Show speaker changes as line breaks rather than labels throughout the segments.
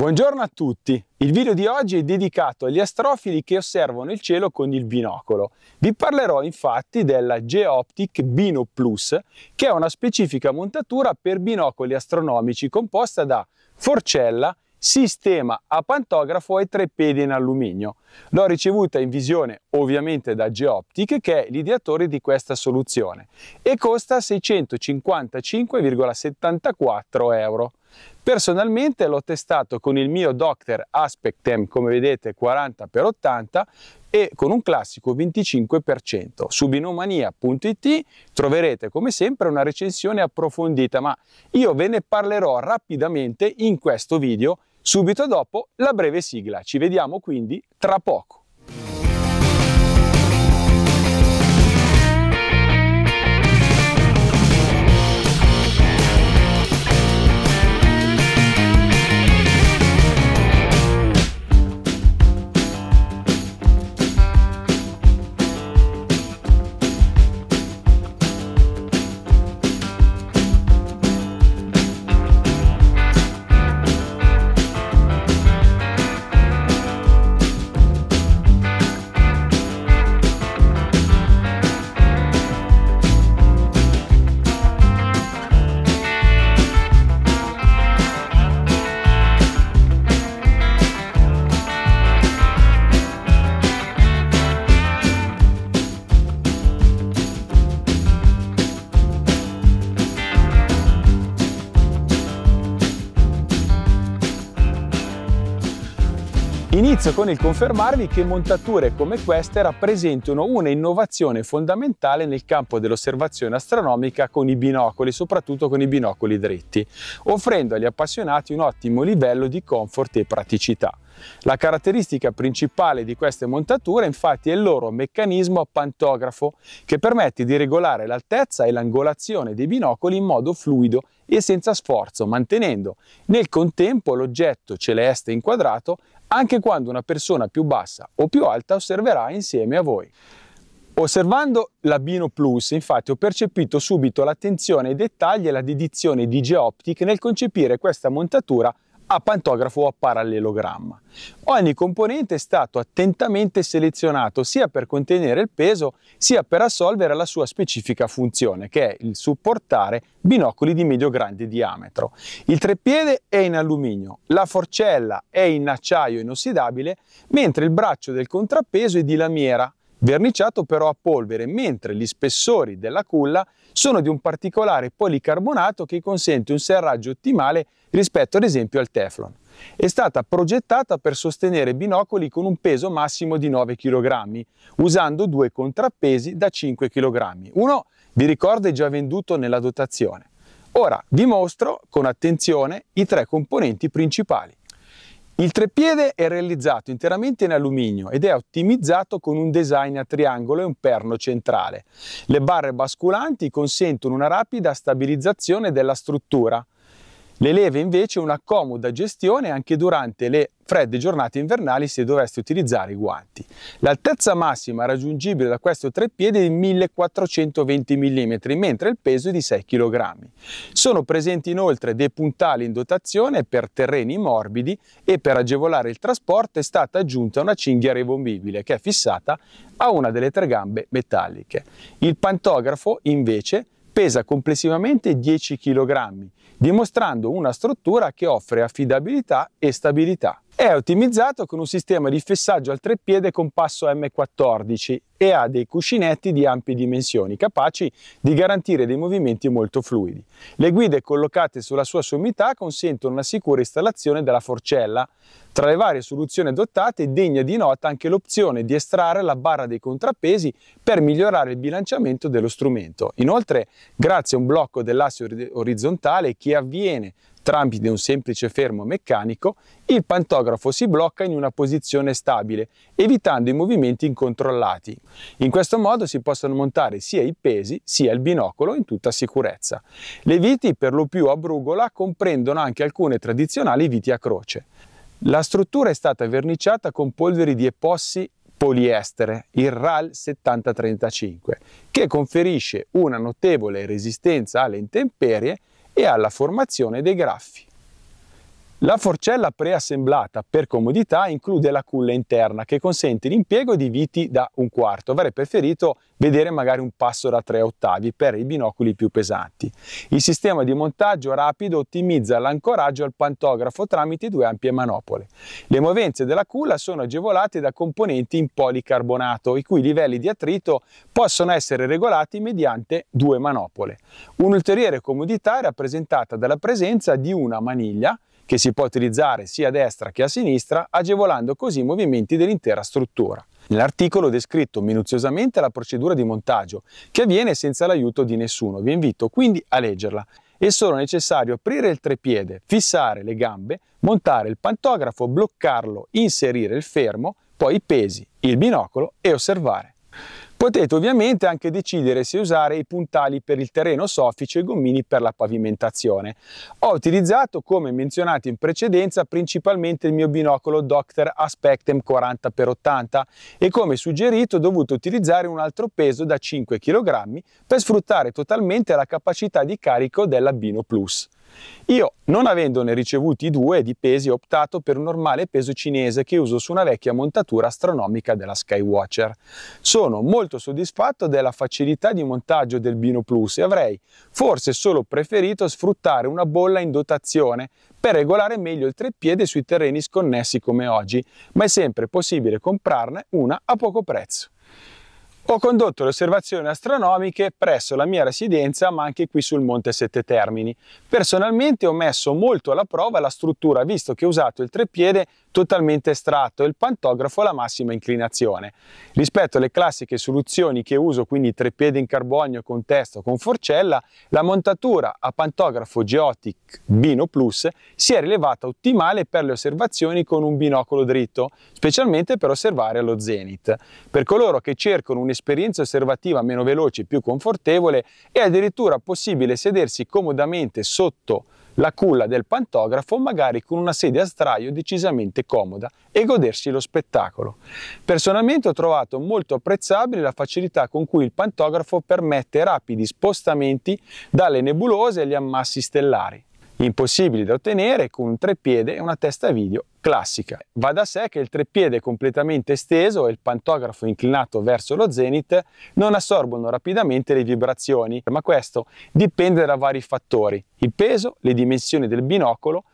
Buongiorno a tutti! Il video di oggi è dedicato agli astrofili che osservano il cielo con il binocolo. Vi parlerò infatti della Geoptic Bino Plus, che è una specifica montatura per binocoli astronomici composta da forcella, sistema a pantografo e tre pedi in alluminio. L'ho ricevuta in visione ovviamente da Geoptic, che è l'ideatore di questa soluzione, e costa 655,74 euro. Personalmente l'ho testato con il mio Doctor Aspectem, come vedete 40x80 e con un classico 25%. Su binomania.it troverete come sempre una recensione approfondita, ma io ve ne parlerò rapidamente in questo video subito dopo la breve sigla. Ci vediamo quindi tra poco. Inizio con il confermarvi che montature come queste rappresentano una innovazione fondamentale nel campo dell'osservazione astronomica con i binocoli, soprattutto con i binocoli dritti, offrendo agli appassionati un ottimo livello di comfort e praticità. La caratteristica principale di queste montature infatti è il loro meccanismo a pantografo che permette di regolare l'altezza e l'angolazione dei binocoli in modo fluido e senza sforzo, mantenendo nel contempo l'oggetto celeste inquadrato anche quando una persona più bassa o più alta osserverà insieme a voi. Osservando l'Abino Plus, infatti, ho percepito subito l'attenzione ai dettagli e la dedizione di Geoptic nel concepire questa montatura a pantografo o a parallelogramma. Ogni componente è stato attentamente selezionato sia per contenere il peso sia per assolvere la sua specifica funzione, che è il supportare binocoli di medio-grande diametro. Il treppiede è in alluminio, la forcella è in acciaio inossidabile, mentre il braccio del contrappeso è di lamiera verniciato però a polvere, mentre gli spessori della culla sono di un particolare policarbonato che consente un serraggio ottimale rispetto ad esempio al teflon. È stata progettata per sostenere binocoli con un peso massimo di 9 kg, usando due contrappesi da 5 kg. Uno, vi ricordo, è già venduto nella dotazione. Ora vi mostro con attenzione i tre componenti principali. Il treppiede è realizzato interamente in alluminio ed è ottimizzato con un design a triangolo e un perno centrale. Le barre basculanti consentono una rapida stabilizzazione della struttura, le leve invece una comoda gestione anche durante le fredde giornate invernali se dovreste utilizzare i guanti. L'altezza massima raggiungibile da questo treppiede è di 1420 mm, mentre il peso è di 6 kg. Sono presenti inoltre dei puntali in dotazione per terreni morbidi e per agevolare il trasporto è stata aggiunta una cinghia removibile che è fissata a una delle tre gambe metalliche. Il pantografo invece pesa complessivamente 10 kg, dimostrando una struttura che offre affidabilità e stabilità. È ottimizzato con un sistema di fessaggio al treppiede con passo M14 e ha dei cuscinetti di ampie dimensioni capaci di garantire dei movimenti molto fluidi. Le guide collocate sulla sua sommità consentono una sicura installazione della forcella. Tra le varie soluzioni adottate è degna di nota anche l'opzione di estrarre la barra dei contrappesi per migliorare il bilanciamento dello strumento. Inoltre, grazie a un blocco dell'asse orizzontale che avviene tramite un semplice fermo meccanico, il pantografo si blocca in una posizione stabile, evitando i movimenti incontrollati. In questo modo si possono montare sia i pesi sia il binocolo in tutta sicurezza. Le viti, per lo più a brugola, comprendono anche alcune tradizionali viti a croce. La struttura è stata verniciata con polveri di epossi poliestere, il RAL 7035, che conferisce una notevole resistenza alle intemperie e alla formazione dei graffi. La forcella preassemblata per comodità include la culla interna che consente l'impiego di viti da un quarto. Avrei preferito vedere magari un passo da tre ottavi per i binocoli più pesanti. Il sistema di montaggio rapido ottimizza l'ancoraggio al pantografo tramite due ampie manopole. Le movenze della culla sono agevolate da componenti in policarbonato i cui livelli di attrito possono essere regolati mediante due manopole. Un'ulteriore comodità è rappresentata dalla presenza di una maniglia che si può utilizzare sia a destra che a sinistra, agevolando così i movimenti dell'intera struttura. Nell'articolo ho descritto minuziosamente la procedura di montaggio, che avviene senza l'aiuto di nessuno. Vi invito quindi a leggerla. È solo necessario aprire il trepiede, fissare le gambe, montare il pantografo, bloccarlo, inserire il fermo, poi i pesi, il binocolo e osservare. Potete ovviamente anche decidere se usare i puntali per il terreno soffice e i gommini per la pavimentazione. Ho utilizzato, come menzionato in precedenza, principalmente il mio binocolo Doctor Aspectem 40x80 e come suggerito ho dovuto utilizzare un altro peso da 5 kg per sfruttare totalmente la capacità di carico della Bino Plus. Io, non avendone ricevuti due di pesi, ho optato per un normale peso cinese che uso su una vecchia montatura astronomica della Skywatcher. Sono molto soddisfatto della facilità di montaggio del Bino Plus e avrei forse solo preferito sfruttare una bolla in dotazione per regolare meglio il treppiede sui terreni sconnessi come oggi, ma è sempre possibile comprarne una a poco prezzo. Ho condotto le osservazioni astronomiche presso la mia residenza ma anche qui sul Monte Sette Termini. Personalmente ho messo molto alla prova la struttura visto che ho usato il treppiede totalmente estratto e il pantografo alla massima inclinazione. Rispetto alle classiche soluzioni che uso, quindi treppiede in carbonio con testa o con forcella, la montatura a pantografo Geotic Bino Plus si è rilevata ottimale per le osservazioni con un binocolo dritto, specialmente per osservare allo zenith. Per coloro che cercano un'esperienza osservativa meno veloce e più confortevole, è addirittura possibile sedersi comodamente sotto la culla del pantografo magari con una sedia a sdraio decisamente comoda e godersi lo spettacolo. Personalmente ho trovato molto apprezzabile la facilità con cui il pantografo permette rapidi spostamenti dalle nebulose agli ammassi stellari, impossibili da ottenere con un treppiede e una testa video classica. Va da sé che il treppiede completamente esteso e il pantografo inclinato verso lo zenit non assorbono rapidamente le vibrazioni, ma questo dipende da vari fattori, il peso, le dimensioni del binocolo,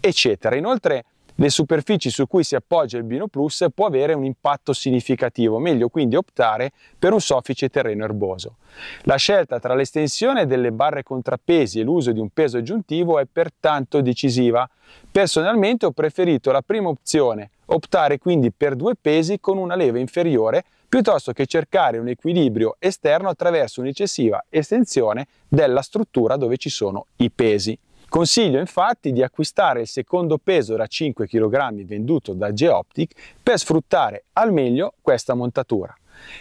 eccetera. Inoltre le superfici su cui si appoggia il Bino Plus può avere un impatto significativo, meglio quindi optare per un soffice terreno erboso. La scelta tra l'estensione delle barre contrappesi e l'uso di un peso aggiuntivo è pertanto decisiva. Personalmente ho preferito la prima opzione, optare quindi per due pesi con una leva inferiore piuttosto che cercare un equilibrio esterno attraverso un'eccessiva estensione della struttura dove ci sono i pesi. Consiglio infatti di acquistare il secondo peso da 5 kg venduto da Geoptic per sfruttare al meglio questa montatura.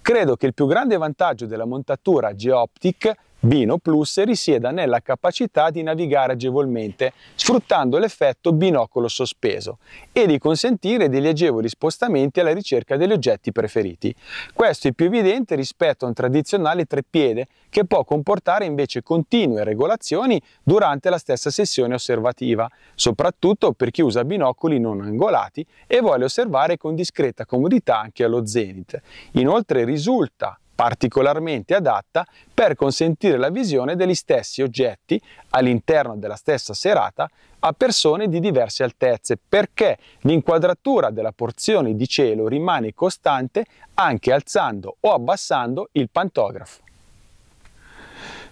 Credo che il più grande vantaggio della montatura Geoptic Bino Plus risieda nella capacità di navigare agevolmente sfruttando l'effetto binocolo sospeso e di consentire degli agevoli spostamenti alla ricerca degli oggetti preferiti. Questo è più evidente rispetto a un tradizionale treppiede che può comportare invece continue regolazioni durante la stessa sessione osservativa, soprattutto per chi usa binocoli non angolati e vuole osservare con discreta comodità anche allo zenit. Inoltre risulta particolarmente adatta per consentire la visione degli stessi oggetti all'interno della stessa serata a persone di diverse altezze, perché l'inquadratura della porzione di cielo rimane costante anche alzando o abbassando il pantografo.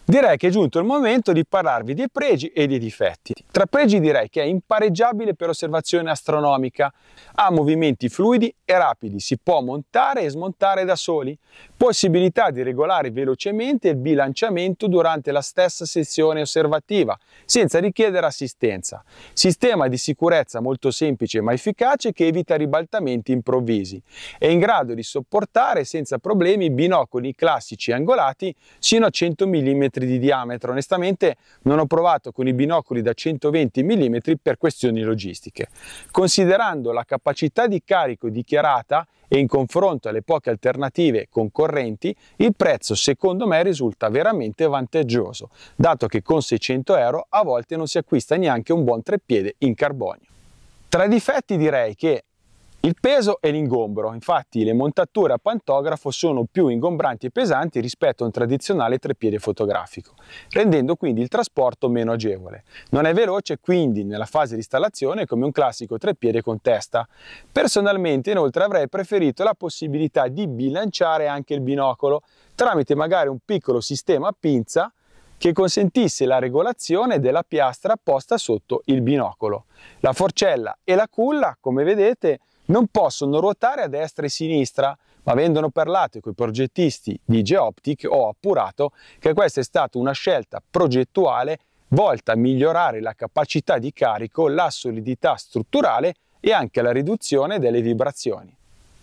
Direi che è giunto il momento di parlarvi dei pregi e dei difetti. Tra pregi direi che è impareggiabile per osservazione astronomica, ha movimenti fluidi e rapidi, si può montare e smontare da soli, possibilità di regolare velocemente il bilanciamento durante la stessa sessione osservativa, senza richiedere assistenza, sistema di sicurezza molto semplice ma efficace che evita ribaltamenti improvvisi, è in grado di sopportare senza problemi binocoli classici angolati sino a 100 mm di diametro, onestamente non ho provato con i binocoli da 120 mm per questioni logistiche. Considerando la capacità di carico di chi dichiarata e in confronto alle poche alternative concorrenti, il prezzo secondo me risulta veramente vantaggioso, dato che con 600 euro a volte non si acquista neanche un buon treppiede in carbonio. Tra i difetti direi che il peso e l'ingombro, infatti le montature a pantografo sono più ingombranti e pesanti rispetto a un tradizionale treppiede fotografico, rendendo quindi il trasporto meno agevole. Non è veloce quindi nella fase di installazione come un classico treppiede con testa. Personalmente inoltre avrei preferito la possibilità di bilanciare anche il binocolo tramite magari un piccolo sistema a pinza che consentisse la regolazione della piastra posta sotto il binocolo. La forcella e la culla, come vedete, non possono ruotare a destra e sinistra, ma vengono parlato con i progettisti di Geoptic, ho appurato che questa è stata una scelta progettuale volta a migliorare la capacità di carico, la solidità strutturale e anche la riduzione delle vibrazioni.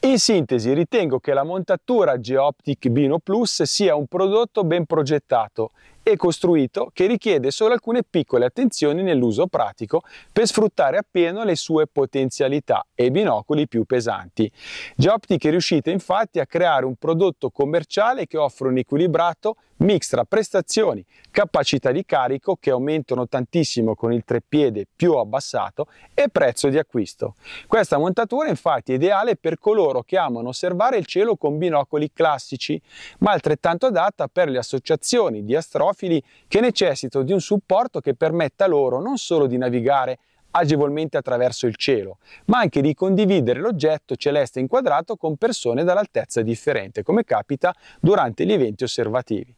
In sintesi, ritengo che la montatura Geoptic Bino Plus sia un prodotto ben progettato e costruito che richiede solo alcune piccole attenzioni nell'uso pratico per sfruttare appieno le sue potenzialità e i binocoli più pesanti. Geoptic è riuscita infatti a creare un prodotto commerciale che offre un equilibrato mix tra prestazioni, capacità di carico che aumentano tantissimo con il treppiede più abbassato e prezzo di acquisto. Questa montatura infatti è ideale per coloro che amano osservare il cielo con binocoli classici, ma altrettanto adatta per le associazioni di astrofi profili che necessitano di un supporto che permetta loro non solo di navigare agevolmente attraverso il cielo, ma anche di condividere l'oggetto celeste inquadrato con persone dall'altezza differente, come capita durante gli eventi osservativi.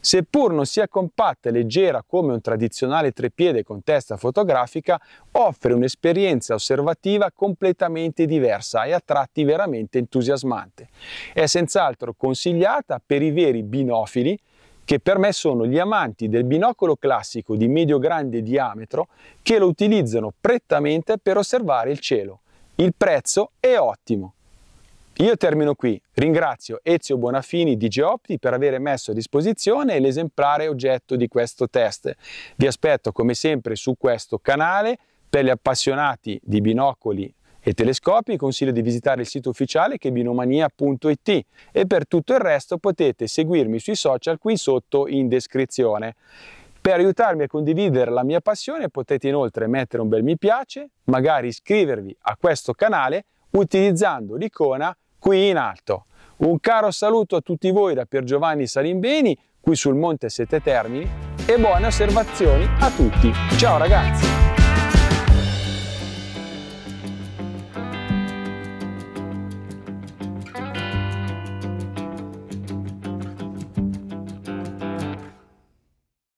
Seppur non sia compatta e leggera come un tradizionale trepiede con testa fotografica, offre un'esperienza osservativa completamente diversa e a tratti veramente entusiasmante. È senz'altro consigliata per i veri binofili che per me sono gli amanti del binocolo classico di medio-grande diametro che lo utilizzano prettamente per osservare il cielo. Il prezzo è ottimo. Io termino qui. Ringrazio Ezio Bonafini di Geopti per aver messo a disposizione l'esemplare oggetto di questo test. Vi aspetto come sempre su questo canale per gli appassionati di binocoli e telescopi consiglio di visitare il sito ufficiale che è binomania.it e per tutto il resto potete seguirmi sui social qui sotto in descrizione. Per aiutarmi a condividere la mia passione potete inoltre mettere un bel mi piace, magari iscrivervi a questo canale utilizzando l'icona qui in alto. Un caro saluto a tutti voi da Pier Giovanni Salimbeni, qui sul Monte Sette Termini, e buone osservazioni a tutti. Ciao ragazzi!